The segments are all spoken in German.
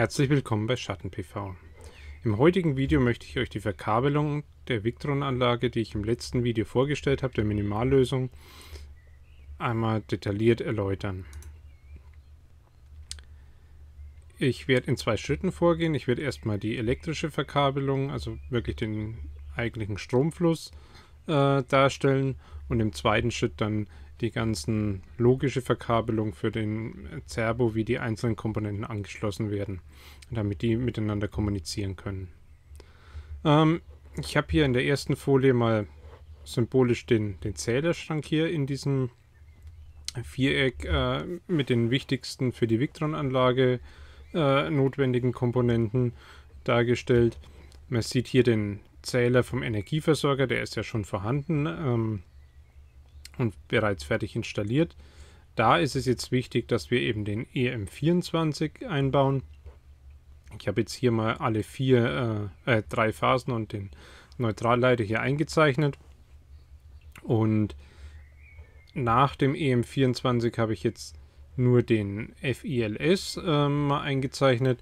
Herzlich willkommen bei SchattenPV. Im heutigen Video möchte ich euch die Verkabelung der Victron-Anlage, die ich im letzten Video vorgestellt habe, der Minimallösung, einmal detailliert erläutern. Ich werde in zwei Schritten vorgehen. Ich werde erstmal die elektrische Verkabelung, also wirklich den eigentlichen Stromfluss äh, darstellen und im zweiten Schritt dann die ganzen logische Verkabelung für den Servo, wie die einzelnen Komponenten angeschlossen werden, damit die miteinander kommunizieren können. Ähm, ich habe hier in der ersten Folie mal symbolisch den, den Zählerschrank hier in diesem Viereck äh, mit den wichtigsten für die Victron-Anlage äh, notwendigen Komponenten dargestellt. Man sieht hier den Zähler vom Energieversorger, der ist ja schon vorhanden. Ähm, und bereits fertig installiert. Da ist es jetzt wichtig, dass wir eben den EM24 einbauen. Ich habe jetzt hier mal alle vier, äh, äh, drei Phasen und den Neutralleiter hier eingezeichnet. Und nach dem EM24 habe ich jetzt nur den FILS äh, mal eingezeichnet.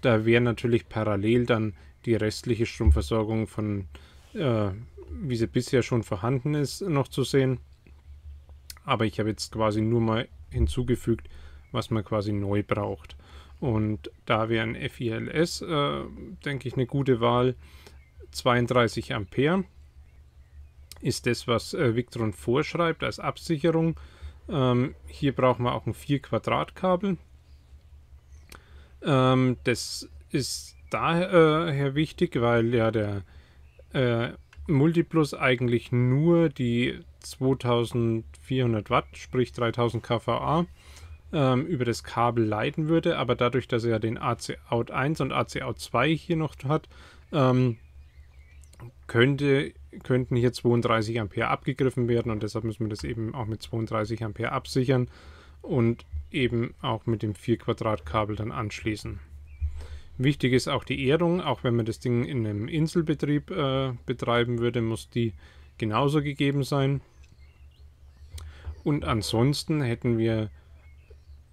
Da wäre natürlich parallel dann die restliche Stromversorgung von, äh, wie sie bisher schon vorhanden ist, noch zu sehen aber ich habe jetzt quasi nur mal hinzugefügt, was man quasi neu braucht. Und da wäre ein FILS, äh, denke ich, eine gute Wahl. 32 Ampere ist das, was äh, Victron vorschreibt als Absicherung. Ähm, hier brauchen wir auch ein 4 Quadrat Kabel. Ähm, das ist daher äh, wichtig, weil ja der äh, Multiplus eigentlich nur die 2400 Watt, sprich 3000 kVA, ähm, über das Kabel leiten würde. Aber dadurch, dass er den AC-Out 1 und AC-Out 2 hier noch hat, ähm, könnte, könnten hier 32 Ampere abgegriffen werden und deshalb müssen wir das eben auch mit 32 Ampere absichern und eben auch mit dem 4 Quadrat Kabel dann anschließen. Wichtig ist auch die Erdung, auch wenn man das Ding in einem Inselbetrieb äh, betreiben würde, muss die genauso gegeben sein. Und ansonsten hätten wir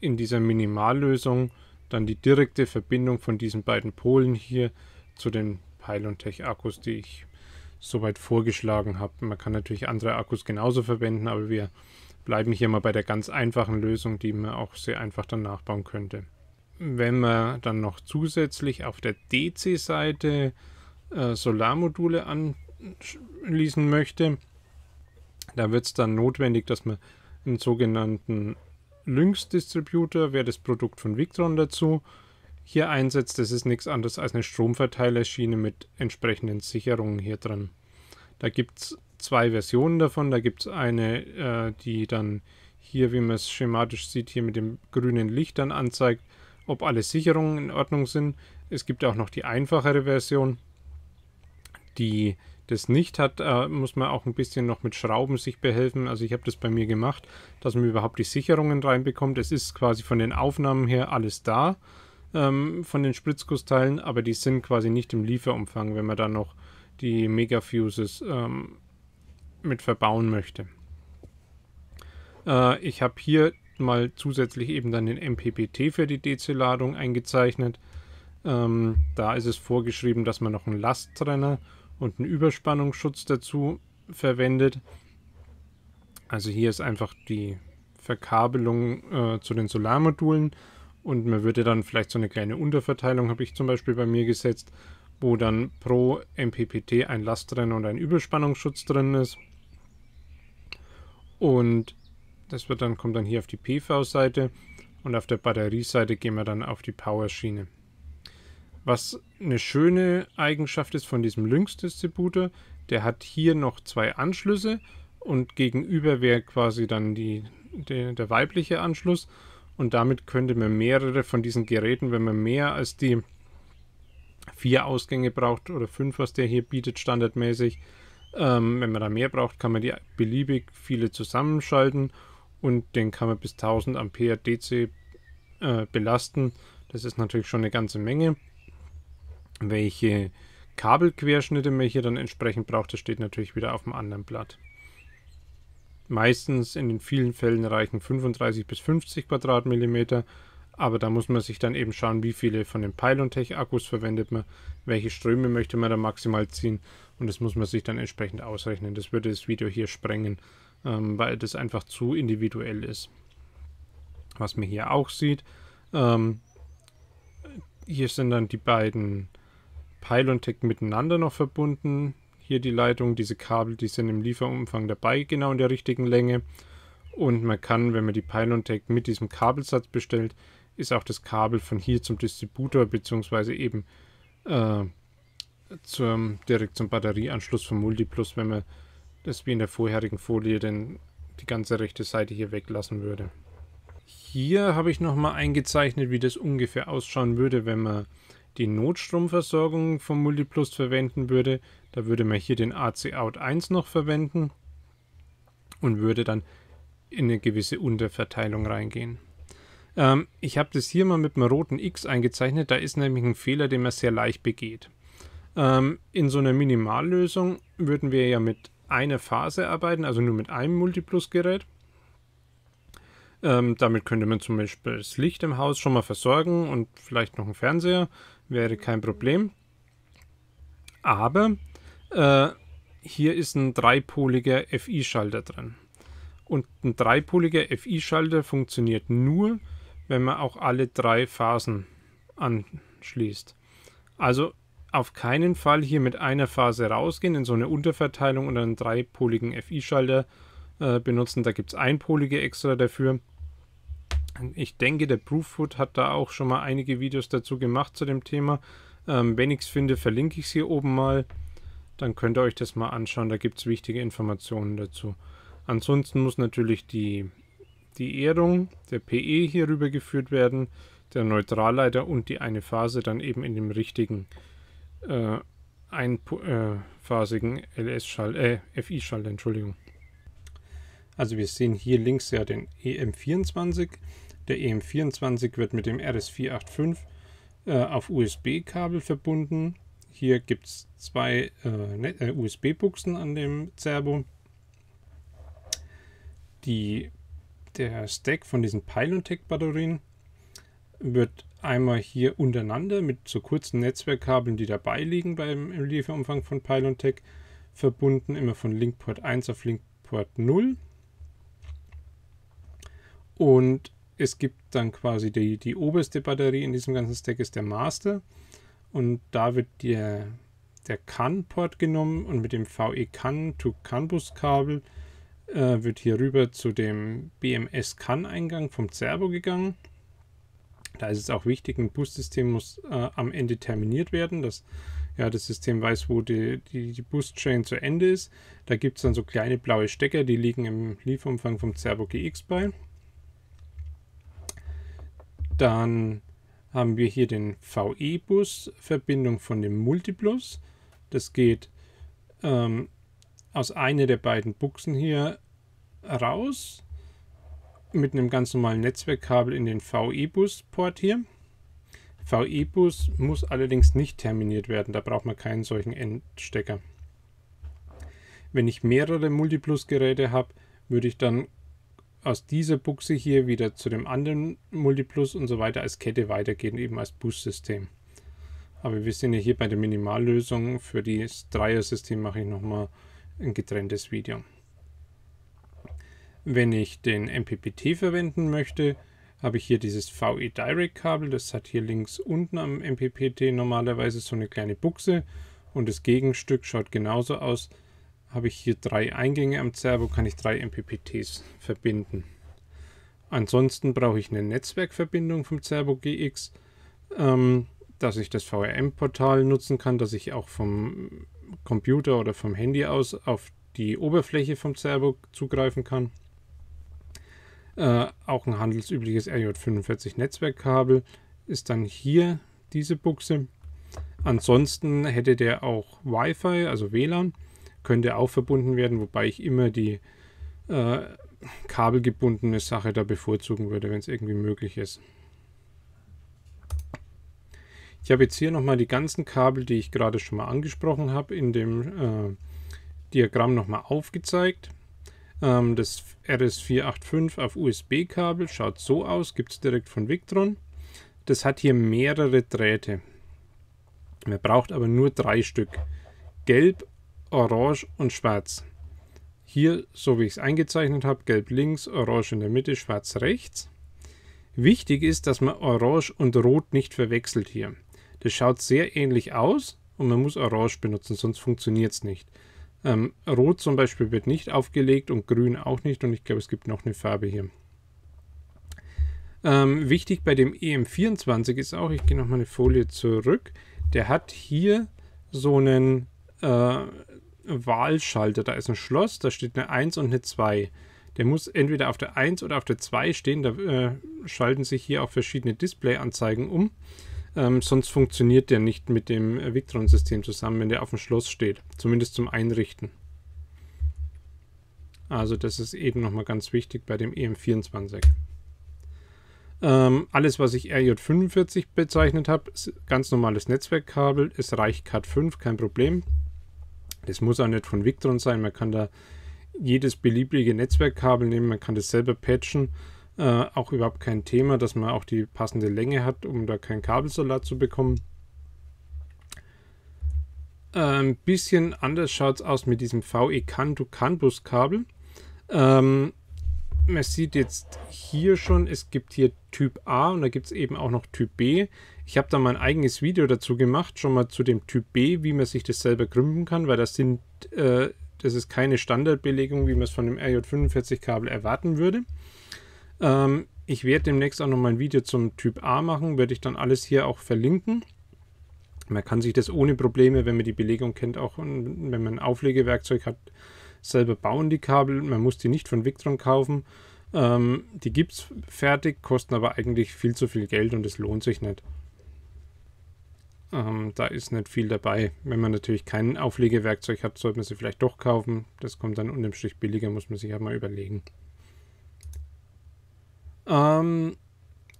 in dieser Minimallösung dann die direkte Verbindung von diesen beiden Polen hier zu den Pylon-Tech-Akkus, die ich soweit vorgeschlagen habe. Man kann natürlich andere Akkus genauso verwenden, aber wir bleiben hier mal bei der ganz einfachen Lösung, die man auch sehr einfach dann nachbauen könnte. Wenn man dann noch zusätzlich auf der DC-Seite äh, Solarmodule anschließen möchte, da wird es dann notwendig, dass man einen sogenannten Lynx-Distributor, wäre das Produkt von Victron dazu, hier einsetzt. Das ist nichts anderes als eine Stromverteilerschiene mit entsprechenden Sicherungen hier drin. Da gibt es zwei Versionen davon. Da gibt es eine, äh, die dann hier, wie man es schematisch sieht, hier mit dem grünen Licht dann anzeigt, ob alle Sicherungen in Ordnung sind. Es gibt auch noch die einfachere Version, die das nicht hat, äh, muss man auch ein bisschen noch mit Schrauben sich behelfen. Also ich habe das bei mir gemacht, dass man überhaupt die Sicherungen reinbekommt. Es ist quasi von den Aufnahmen her alles da ähm, von den Spritzgussteilen, aber die sind quasi nicht im Lieferumfang, wenn man da noch die Megafuses ähm, mit verbauen möchte. Äh, ich habe hier mal zusätzlich eben dann den MPPT für die DC-Ladung eingezeichnet. Ähm, da ist es vorgeschrieben, dass man noch einen Lasttrenner und einen Überspannungsschutz dazu verwendet. Also hier ist einfach die Verkabelung äh, zu den Solarmodulen und man würde dann vielleicht so eine kleine Unterverteilung, habe ich zum Beispiel bei mir gesetzt, wo dann pro MPPT ein Lastrenner und ein Überspannungsschutz drin ist. Und das wird dann, kommt dann hier auf die PV-Seite und auf der Batterieseite gehen wir dann auf die Powerschiene. Was eine schöne Eigenschaft ist von diesem Lynx-Distributor, der hat hier noch zwei Anschlüsse und gegenüber wäre quasi dann die, der, der weibliche Anschluss und damit könnte man mehrere von diesen Geräten, wenn man mehr als die vier Ausgänge braucht oder fünf, was der hier bietet standardmäßig, ähm, wenn man da mehr braucht, kann man die beliebig viele zusammenschalten und den kann man bis 1000 Ampere DC äh, belasten. Das ist natürlich schon eine ganze Menge welche Kabelquerschnitte man hier dann entsprechend braucht, das steht natürlich wieder auf dem anderen Blatt. Meistens in den vielen Fällen reichen 35 bis 50 Quadratmillimeter, aber da muss man sich dann eben schauen, wie viele von den Pylon-Tech-Akkus verwendet man, welche Ströme möchte man da maximal ziehen und das muss man sich dann entsprechend ausrechnen. Das würde das Video hier sprengen, ähm, weil das einfach zu individuell ist. Was man hier auch sieht, ähm, hier sind dann die beiden Pylon-Tech miteinander noch verbunden. Hier die Leitung, diese Kabel, die sind im Lieferumfang dabei, genau in der richtigen Länge. Und man kann, wenn man die Pylon-Tech mit diesem Kabelsatz bestellt, ist auch das Kabel von hier zum Distributor beziehungsweise eben äh, zum, direkt zum Batterieanschluss vom Multiplus, wenn man das wie in der vorherigen Folie denn die ganze rechte Seite hier weglassen würde. Hier habe ich nochmal eingezeichnet, wie das ungefähr ausschauen würde, wenn man die Notstromversorgung vom Multiplus verwenden würde, da würde man hier den AC Out 1 noch verwenden und würde dann in eine gewisse Unterverteilung reingehen. Ähm, ich habe das hier mal mit einem roten X eingezeichnet, da ist nämlich ein Fehler, den man sehr leicht begeht. Ähm, in so einer Minimallösung würden wir ja mit einer Phase arbeiten, also nur mit einem Multiplus-Gerät. Ähm, damit könnte man zum Beispiel das Licht im Haus schon mal versorgen und vielleicht noch einen Fernseher, wäre kein Problem. Aber äh, hier ist ein dreipoliger FI-Schalter drin. Und ein dreipoliger FI-Schalter funktioniert nur, wenn man auch alle drei Phasen anschließt. Also auf keinen Fall hier mit einer Phase rausgehen in so eine Unterverteilung und einen dreipoligen FI-Schalter äh, benutzen. Da gibt es einpolige extra dafür. Ich denke, der Prooffood hat da auch schon mal einige Videos dazu gemacht zu dem Thema. Ähm, wenn ich es finde, verlinke ich es hier oben mal. Dann könnt ihr euch das mal anschauen. Da gibt es wichtige Informationen dazu. Ansonsten muss natürlich die, die Erdung, der PE hier rübergeführt werden, der Neutralleiter und die eine Phase dann eben in dem richtigen äh, einphasigen äh, LS-Schall, äh, FI-Schalter, Entschuldigung. Also wir sehen hier links ja den EM24 der EM24 wird mit dem RS485 äh, auf USB-Kabel verbunden. Hier gibt es zwei äh, äh USB-Buchsen an dem Servo. Die, der Stack von diesen pylontech batterien wird einmal hier untereinander mit so kurzen Netzwerkkabeln, die dabei liegen beim Lieferumfang von Pylontech, verbunden, immer von Linkport 1 auf Linkport 0. Und es gibt dann quasi die, die oberste Batterie in diesem ganzen Stack ist der Master und da wird der, der CAN-Port genommen und mit dem VE-CAN to CAN-Bus-Kabel äh, wird hier rüber zu dem BMS-CAN-Eingang vom Servo gegangen. Da ist es auch wichtig, ein Bus-System muss äh, am Ende terminiert werden, dass ja, das System weiß, wo die, die, die Bus-Chain zu Ende ist. Da gibt es dann so kleine blaue Stecker, die liegen im Lieferumfang vom Servo GX bei. Dann haben wir hier den VE-Bus, Verbindung von dem Multiplus. Das geht ähm, aus einer der beiden Buchsen hier raus mit einem ganz normalen Netzwerkkabel in den VE-Bus-Port hier. VE-Bus muss allerdings nicht terminiert werden, da braucht man keinen solchen Endstecker. Wenn ich mehrere Multiplus-Geräte habe, würde ich dann aus dieser Buchse hier wieder zu dem anderen Multiplus und so weiter als Kette weitergehen, eben als Boost-System. Aber wir sind ja hier bei der Minimallösung. Für das Dreier-System mache ich nochmal ein getrenntes Video. Wenn ich den MPPT verwenden möchte, habe ich hier dieses VE Direct Kabel. Das hat hier links unten am MPPT normalerweise so eine kleine Buchse und das Gegenstück schaut genauso aus habe ich hier drei Eingänge am Servo, kann ich drei MPPTs verbinden. Ansonsten brauche ich eine Netzwerkverbindung vom Servo GX, ähm, dass ich das VRM-Portal nutzen kann, dass ich auch vom Computer oder vom Handy aus auf die Oberfläche vom Servo zugreifen kann. Äh, auch ein handelsübliches RJ45-Netzwerkkabel ist dann hier diese Buchse. Ansonsten hätte der auch Wi-Fi, also WLAN könnte auch verbunden werden, wobei ich immer die äh, kabelgebundene Sache da bevorzugen würde, wenn es irgendwie möglich ist. Ich habe jetzt hier nochmal die ganzen Kabel, die ich gerade schon mal angesprochen habe, in dem äh, Diagramm nochmal aufgezeigt. Ähm, das RS485 auf USB-Kabel schaut so aus, gibt es direkt von Victron. Das hat hier mehrere Drähte. Man braucht aber nur drei Stück. Gelb, orange und schwarz. Hier, so wie ich es eingezeichnet habe, gelb links, orange in der Mitte, schwarz rechts. Wichtig ist, dass man orange und rot nicht verwechselt hier. Das schaut sehr ähnlich aus und man muss orange benutzen, sonst funktioniert es nicht. Ähm, rot zum Beispiel wird nicht aufgelegt und grün auch nicht und ich glaube, es gibt noch eine Farbe hier. Ähm, wichtig bei dem EM24 ist auch, ich gehe nochmal eine Folie zurück, der hat hier so einen, äh, Wahlschalter. Da ist ein Schloss, da steht eine 1 und eine 2. Der muss entweder auf der 1 oder auf der 2 stehen. Da äh, schalten sich hier auch verschiedene Displayanzeigen um. Ähm, sonst funktioniert der nicht mit dem Victron-System zusammen, wenn der auf dem Schloss steht. Zumindest zum Einrichten. Also das ist eben nochmal ganz wichtig bei dem EM24. Ähm, alles, was ich RJ45 bezeichnet habe, ist ganz normales Netzwerkkabel, Es reicht Reichcat 5, kein Problem. Das muss auch nicht von Victron sein. Man kann da jedes beliebige Netzwerkkabel nehmen, man kann das selber patchen. Äh, auch überhaupt kein Thema, dass man auch die passende Länge hat, um da keinen Kabelsalat zu bekommen. Äh, ein bisschen anders schaut es aus mit diesem VE Canto Canbus Kabel. Ähm, man sieht jetzt hier schon, es gibt hier Typ A und da gibt es eben auch noch Typ B. Ich habe da mein eigenes Video dazu gemacht, schon mal zu dem Typ B, wie man sich das selber krümmen kann, weil das sind, äh, das ist keine Standardbelegung, wie man es von dem RJ45-Kabel erwarten würde. Ähm, ich werde demnächst auch noch mal ein Video zum Typ A machen, werde ich dann alles hier auch verlinken. Man kann sich das ohne Probleme, wenn man die Belegung kennt, auch wenn man ein Auflegewerkzeug hat, selber bauen die Kabel. Man muss die nicht von Victron kaufen. Ähm, die gibt es fertig, kosten aber eigentlich viel zu viel Geld und es lohnt sich nicht. Ähm, da ist nicht viel dabei. Wenn man natürlich kein Auflegewerkzeug hat, sollte man sie vielleicht doch kaufen. Das kommt dann unterm Strich billiger, muss man sich ja mal überlegen. Ähm,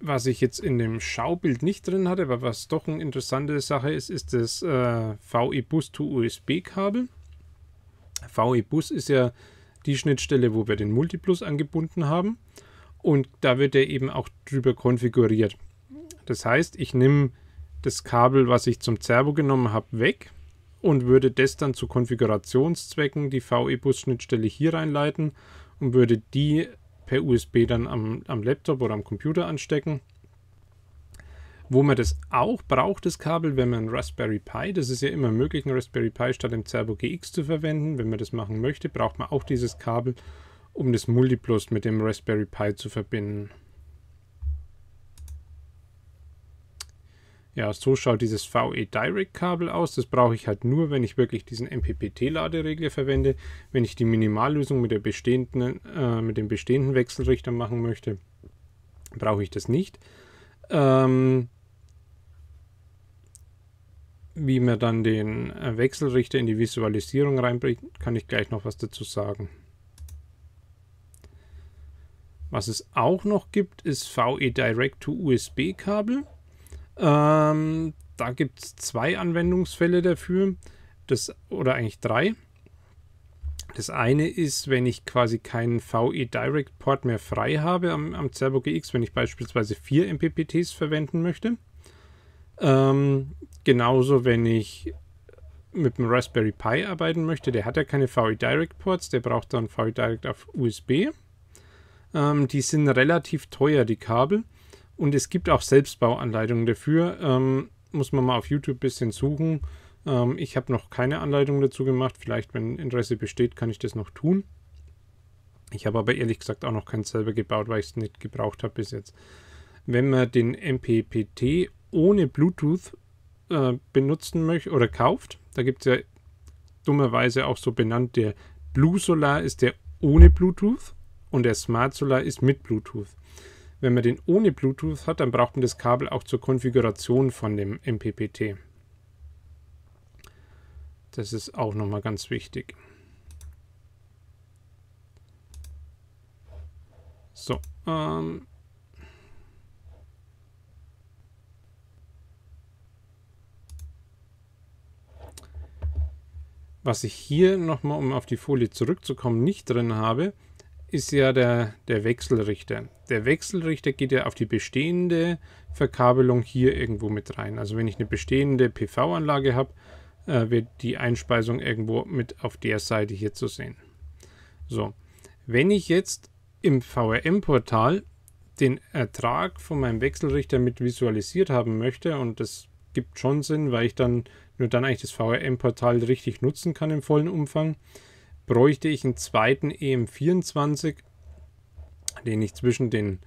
was ich jetzt in dem Schaubild nicht drin hatte, aber was doch eine interessante Sache ist, ist das äh, VE-Bus to USB-Kabel. VE-Bus ist ja die Schnittstelle, wo wir den Multiplus angebunden haben. Und da wird er eben auch drüber konfiguriert. Das heißt, ich nehme das Kabel, was ich zum Servo genommen habe, weg und würde das dann zu Konfigurationszwecken die VE-Bus-Schnittstelle hier reinleiten und würde die per USB dann am, am Laptop oder am Computer anstecken. Wo man das auch braucht, das Kabel, wenn man Raspberry Pi, das ist ja immer möglich, ein Raspberry Pi statt dem Servo GX zu verwenden, wenn man das machen möchte, braucht man auch dieses Kabel, um das Multiplus mit dem Raspberry Pi zu verbinden. Ja, so schaut dieses VE Direct Kabel aus. Das brauche ich halt nur, wenn ich wirklich diesen MPPT-Laderegler verwende, wenn ich die Minimallösung mit, der bestehenden, äh, mit dem bestehenden Wechselrichter machen möchte, brauche ich das nicht. Ähm, wie man dann den äh, Wechselrichter in die Visualisierung reinbringt, kann ich gleich noch was dazu sagen. Was es auch noch gibt, ist VE Direct to USB-Kabel. Ähm, da gibt es zwei Anwendungsfälle dafür, das, oder eigentlich drei. Das eine ist, wenn ich quasi keinen VE Direct Port mehr frei habe am, am Zerbo GX, wenn ich beispielsweise vier MPPTs verwenden möchte. Ähm, genauso, wenn ich mit dem Raspberry Pi arbeiten möchte, der hat ja keine VE Direct Ports, der braucht dann VE Direct auf USB. Ähm, die sind relativ teuer, die Kabel. Und es gibt auch Selbstbauanleitungen dafür. Ähm, muss man mal auf YouTube ein bisschen suchen. Ähm, ich habe noch keine Anleitung dazu gemacht. Vielleicht, wenn Interesse besteht, kann ich das noch tun. Ich habe aber ehrlich gesagt auch noch keinen selber gebaut, weil ich es nicht gebraucht habe bis jetzt. Wenn man den MPPT ohne Bluetooth äh, benutzen möchte oder kauft, da gibt es ja dummerweise auch so benannt, der Blue Solar ist der ohne Bluetooth und der Smart Solar ist mit Bluetooth. Wenn man den ohne Bluetooth hat, dann braucht man das Kabel auch zur Konfiguration von dem MPPT. Das ist auch nochmal ganz wichtig. So, ähm Was ich hier nochmal, um auf die Folie zurückzukommen, nicht drin habe, ist ja der, der Wechselrichter. Der Wechselrichter geht ja auf die bestehende Verkabelung hier irgendwo mit rein. Also wenn ich eine bestehende PV-Anlage habe, äh, wird die Einspeisung irgendwo mit auf der Seite hier zu sehen. So, wenn ich jetzt im VRM-Portal den Ertrag von meinem Wechselrichter mit visualisiert haben möchte und das gibt schon Sinn, weil ich dann nur dann eigentlich das VRM-Portal richtig nutzen kann im vollen Umfang, bräuchte ich einen zweiten EM24, den ich zwischen den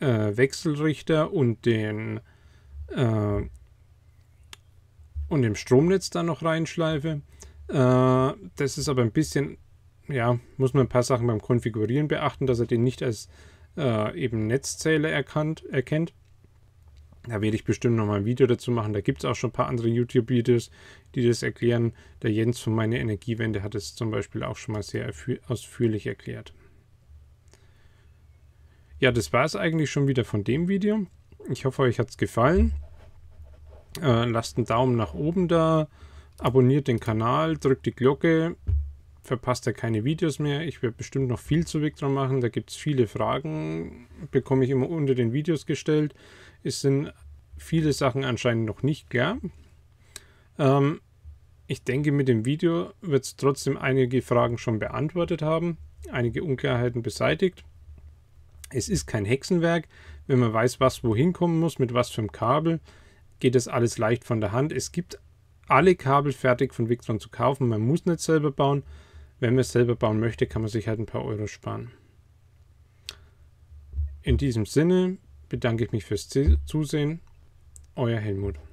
äh, Wechselrichter und den äh, und dem Stromnetz dann noch reinschleife. Äh, das ist aber ein bisschen, ja, muss man ein paar Sachen beim Konfigurieren beachten, dass er den nicht als äh, eben Netzzähler erkannt, erkennt. Da werde ich bestimmt nochmal ein Video dazu machen. Da gibt es auch schon ein paar andere YouTube-Videos, die das erklären. Der Jens von Meine Energiewende hat es zum Beispiel auch schon mal sehr ausführlich erklärt. Ja, das war es eigentlich schon wieder von dem Video. Ich hoffe, euch hat es gefallen. Äh, lasst einen Daumen nach oben da, abonniert den Kanal, drückt die Glocke, verpasst ihr keine Videos mehr. Ich werde bestimmt noch viel zu Victron machen. Da gibt es viele Fragen, bekomme ich immer unter den Videos gestellt. Es sind viele Sachen anscheinend noch nicht klar. Ähm, ich denke, mit dem Video wird es trotzdem einige Fragen schon beantwortet haben, einige Unklarheiten beseitigt. Es ist kein Hexenwerk. Wenn man weiß, was wohin kommen muss, mit was für einem Kabel, geht das alles leicht von der Hand. Es gibt alle Kabel fertig von Victron zu kaufen. Man muss nicht selber bauen. Wenn man es selber bauen möchte, kann man sich halt ein paar Euro sparen. In diesem Sinne bedanke ich mich fürs Zusehen. Euer Helmut.